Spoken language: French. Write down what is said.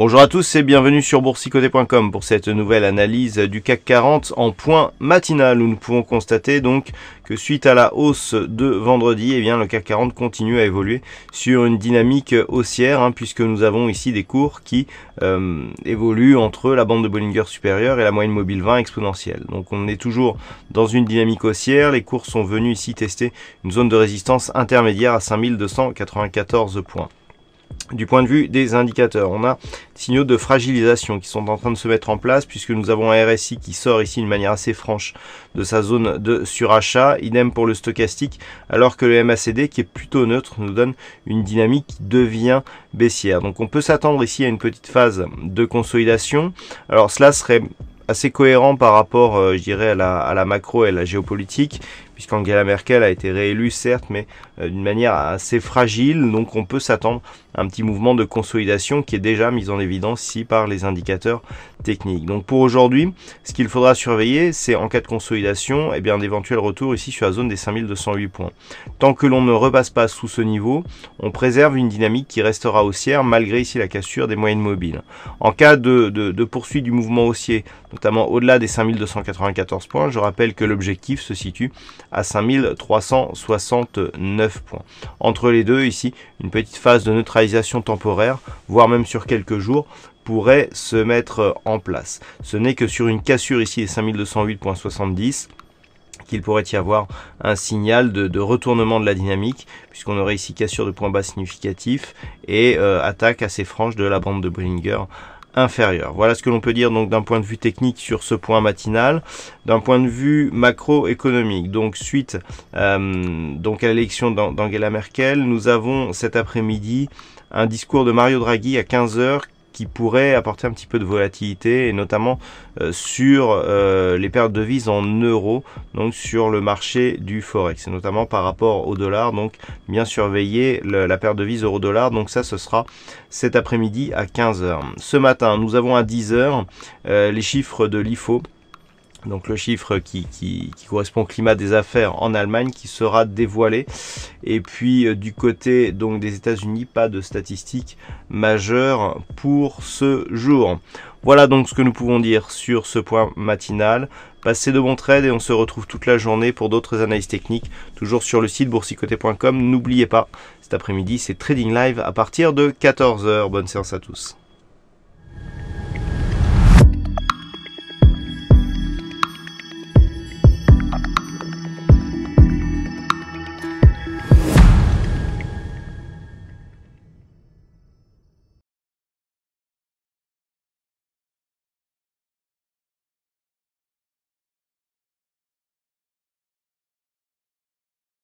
Bonjour à tous et bienvenue sur boursicoté.com pour cette nouvelle analyse du CAC 40 en point matinal où nous pouvons constater donc que suite à la hausse de vendredi, eh bien le CAC 40 continue à évoluer sur une dynamique haussière hein, puisque nous avons ici des cours qui euh, évoluent entre la bande de Bollinger supérieure et la moyenne mobile 20 exponentielle. Donc on est toujours dans une dynamique haussière, les cours sont venus ici tester une zone de résistance intermédiaire à 5294 points. Du point de vue des indicateurs, on a signaux de fragilisation qui sont en train de se mettre en place puisque nous avons un RSI qui sort ici d'une manière assez franche de sa zone de surachat, idem pour le stochastique, alors que le MACD qui est plutôt neutre nous donne une dynamique qui devient baissière. Donc on peut s'attendre ici à une petite phase de consolidation. Alors cela serait assez cohérent par rapport, euh, je dirais, à la, à la, macro et à la géopolitique, puisqu'Angela Merkel a été réélue certes, mais euh, d'une manière assez fragile, donc on peut s'attendre à un petit mouvement de consolidation qui est déjà mis en évidence ici par les indicateurs techniques. Donc pour aujourd'hui, ce qu'il faudra surveiller, c'est en cas de consolidation, et eh bien d'éventuels retour ici sur la zone des 5208 points. Tant que l'on ne repasse pas sous ce niveau, on préserve une dynamique qui restera haussière malgré ici la cassure des moyennes mobiles. En cas de, de poursuite du mouvement haussier, notamment au-delà des 5294 points, je rappelle que l'objectif se situe à 5369 points. Entre les deux, ici, une petite phase de neutralisation temporaire, voire même sur quelques jours, pourrait se mettre en place. Ce n'est que sur une cassure ici des 5208.70 qu'il pourrait y avoir un signal de, retournement de la dynamique, puisqu'on aurait ici cassure de points bas significatifs et euh, attaque assez franche de la bande de Bollinger voilà ce que l'on peut dire donc d'un point de vue technique sur ce point matinal, d'un point de vue macroéconomique. Donc suite euh, donc à l'élection d'Angela Merkel, nous avons cet après-midi un discours de Mario Draghi à 15h qui pourrait apporter un petit peu de volatilité et notamment euh, sur euh, les pertes de devises en euros, donc sur le marché du forex et notamment par rapport au dollar. Donc bien surveiller la perte de devises euro-dollar. Donc ça, ce sera cet après-midi à 15h. Ce matin, nous avons à 10h euh, les chiffres de l'IFO donc le chiffre qui, correspond au climat des affaires en Allemagne qui sera dévoilé. Et puis euh, du côté donc des États-Unis, pas de statistiques majeures pour ce jour. Voilà donc ce que nous pouvons dire sur ce point matinal. Passez de bons trades et on se retrouve toute la journée pour d'autres analyses techniques, toujours sur le site boursicoté.com. N'oubliez pas, cet après-midi c'est Trading Live à partir de 14h. Bonne séance à tous.